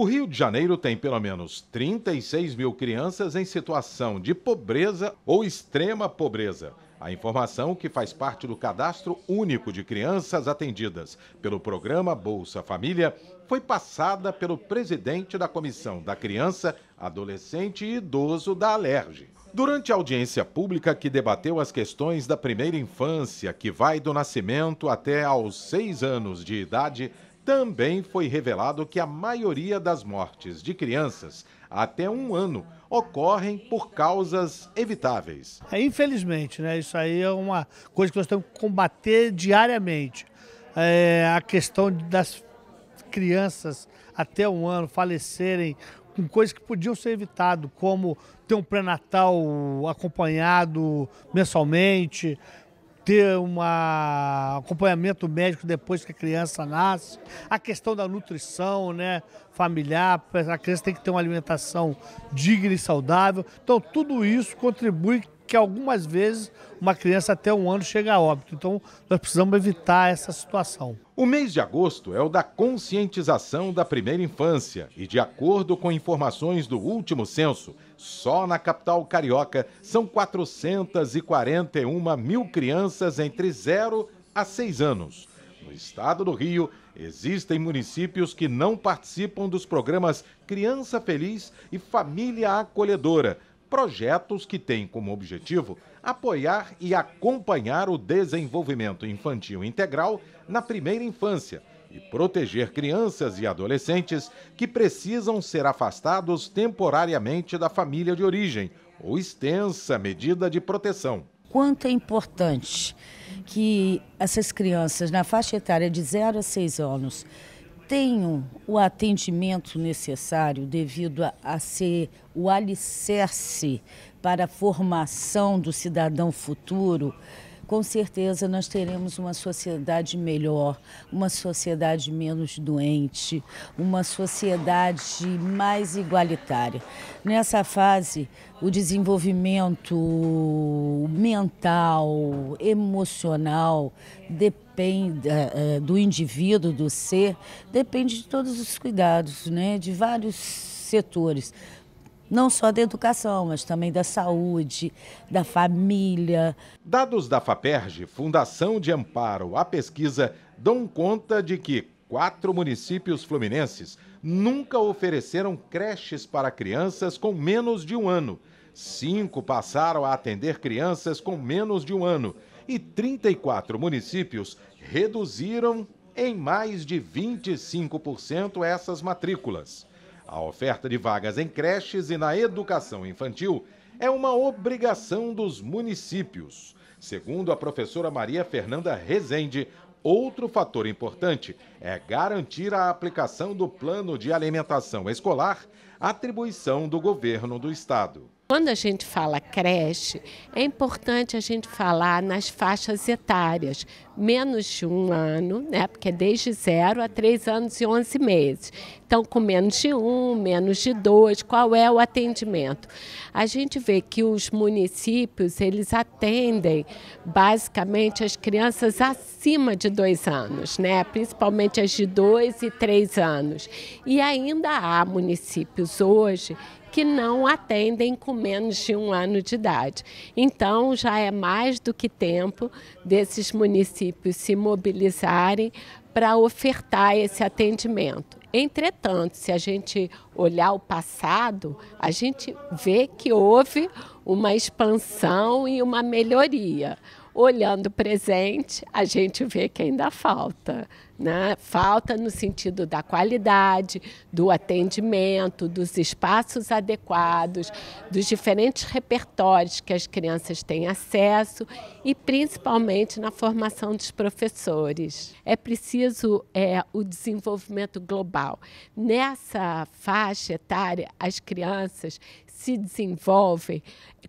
O Rio de Janeiro tem pelo menos 36 mil crianças em situação de pobreza ou extrema pobreza. A informação que faz parte do cadastro único de crianças atendidas pelo programa Bolsa Família foi passada pelo presidente da Comissão da Criança, Adolescente e Idoso da Alerj. Durante a audiência pública que debateu as questões da primeira infância, que vai do nascimento até aos seis anos de idade, também foi revelado que a maioria das mortes de crianças até um ano ocorrem por causas evitáveis. É, infelizmente, né? Isso aí é uma coisa que nós temos que combater diariamente. É, a questão das crianças até um ano falecerem com coisas que podiam ser evitadas, como ter um pré-natal acompanhado mensalmente, ter um acompanhamento médico depois que a criança nasce, a questão da nutrição né, familiar, a criança tem que ter uma alimentação digna e saudável. Então, tudo isso contribui que algumas vezes uma criança até um ano chega a óbito. Então, nós precisamos evitar essa situação. O mês de agosto é o da conscientização da primeira infância e, de acordo com informações do último censo, só na capital carioca são 441 mil crianças entre 0 a 6 anos. No estado do Rio, existem municípios que não participam dos programas Criança Feliz e Família Acolhedora projetos que têm como objetivo apoiar e acompanhar o desenvolvimento infantil integral na primeira infância e proteger crianças e adolescentes que precisam ser afastados temporariamente da família de origem ou extensa medida de proteção. Quanto é importante que essas crianças na faixa etária de 0 a 6 anos tenho o atendimento necessário devido a, a ser o alicerce para a formação do cidadão futuro, com certeza nós teremos uma sociedade melhor, uma sociedade menos doente, uma sociedade mais igualitária. Nessa fase, o desenvolvimento mental, emocional, depende é, do indivíduo, do ser, depende de todos os cuidados, né, de vários setores não só da educação, mas também da saúde, da família. Dados da FAPERJ, Fundação de Amparo à Pesquisa, dão conta de que quatro municípios fluminenses nunca ofereceram creches para crianças com menos de um ano. Cinco passaram a atender crianças com menos de um ano. E 34 municípios reduziram em mais de 25% essas matrículas. A oferta de vagas em creches e na educação infantil é uma obrigação dos municípios. Segundo a professora Maria Fernanda Rezende, outro fator importante é garantir a aplicação do plano de alimentação escolar, atribuição do governo do estado. Quando a gente fala creche, é importante a gente falar nas faixas etárias, menos de um ano, né? porque é desde zero a três anos e onze meses. Então, com menos de um, menos de dois, qual é o atendimento? A gente vê que os municípios, eles atendem basicamente as crianças acima de dois anos, né? principalmente as de dois e três anos. E ainda há municípios hoje que não atendem com menos de um ano de idade. Então, já é mais do que tempo desses municípios se mobilizarem para ofertar esse atendimento. Entretanto, se a gente olhar o passado, a gente vê que houve uma expansão e uma melhoria olhando o presente, a gente vê que ainda falta. Né? Falta no sentido da qualidade, do atendimento, dos espaços adequados, dos diferentes repertórios que as crianças têm acesso e principalmente na formação dos professores. É preciso é, o desenvolvimento global. Nessa faixa etária, as crianças se desenvolvem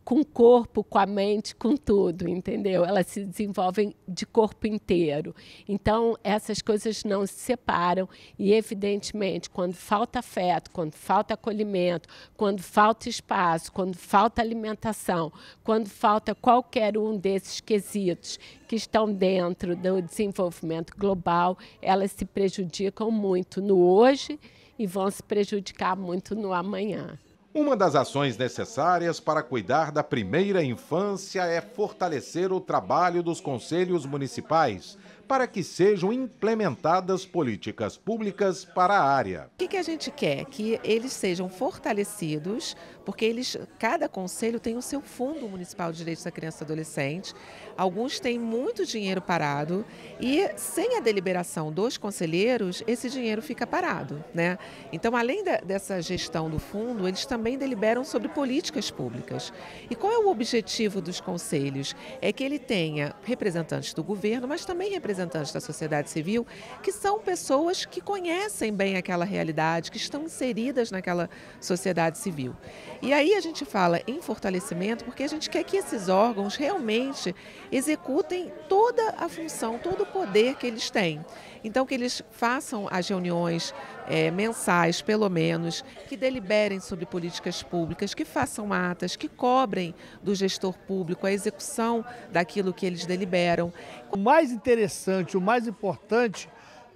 com o corpo, com a mente, com tudo, entendeu? Elas se desenvolvem de corpo inteiro. Então, essas coisas não se separam e, evidentemente, quando falta afeto, quando falta acolhimento, quando falta espaço, quando falta alimentação, quando falta qualquer um desses quesitos que estão dentro do desenvolvimento global, elas se prejudicam muito no hoje e vão se prejudicar muito no amanhã. Uma das ações necessárias para cuidar da primeira infância é fortalecer o trabalho dos conselhos municipais, para que sejam implementadas políticas públicas para a área. O que, que a gente quer? Que eles sejam fortalecidos, porque eles, cada conselho tem o seu fundo municipal de direitos da criança e adolescente. Alguns têm muito dinheiro parado e sem a deliberação dos conselheiros, esse dinheiro fica parado, né? Então, além da, dessa gestão do fundo, eles também deliberam sobre políticas públicas. E qual é o objetivo dos conselhos? É que ele tenha representantes do governo, mas também representantes representantes da sociedade civil, que são pessoas que conhecem bem aquela realidade, que estão inseridas naquela sociedade civil. E aí a gente fala em fortalecimento porque a gente quer que esses órgãos realmente executem toda a função, todo o poder que eles têm. Então, que eles façam as reuniões é, mensais, pelo menos, que deliberem sobre políticas públicas, que façam atas, que cobrem do gestor público a execução daquilo que eles deliberam. O mais interessante, o mais importante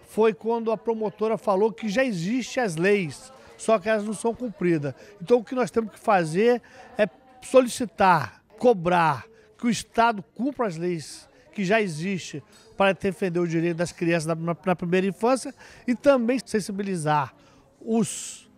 foi quando a promotora falou que já existem as leis, só que elas não são cumpridas. Então o que nós temos que fazer é solicitar, cobrar que o Estado cumpra as leis que já existe para defender o direito das crianças na, na primeira infância e também sensibilizar os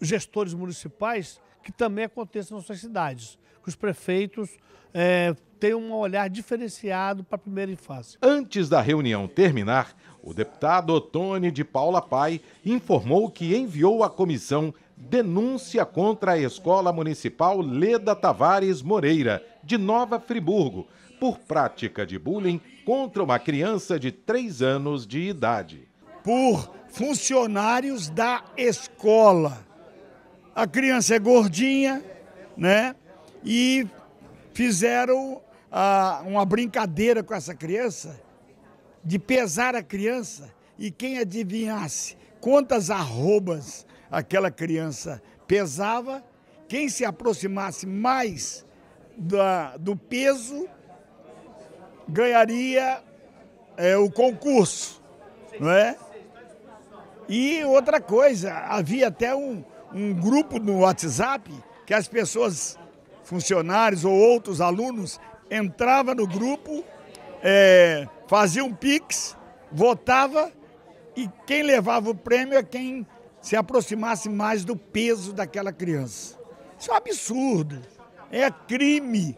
gestores municipais que também aconteça nas suas cidades, que os prefeitos é, tenham um olhar diferenciado para a primeira infância. Antes da reunião terminar, o deputado Tony de Paula Pai informou que enviou à comissão denúncia contra a Escola Municipal Leda Tavares Moreira, de Nova Friburgo, por prática de bullying contra uma criança de 3 anos de idade. Por funcionários da escola. A criança é gordinha, né? E fizeram ah, uma brincadeira com essa criança, de pesar a criança, e quem adivinhasse quantas arrobas aquela criança pesava, quem se aproximasse mais da, do peso ganharia é, o concurso, não é? E outra coisa, havia até um, um grupo no WhatsApp que as pessoas, funcionários ou outros alunos, entrava no grupo, é, fazia um pix, votava e quem levava o prêmio é quem se aproximasse mais do peso daquela criança. Isso é um absurdo, é crime.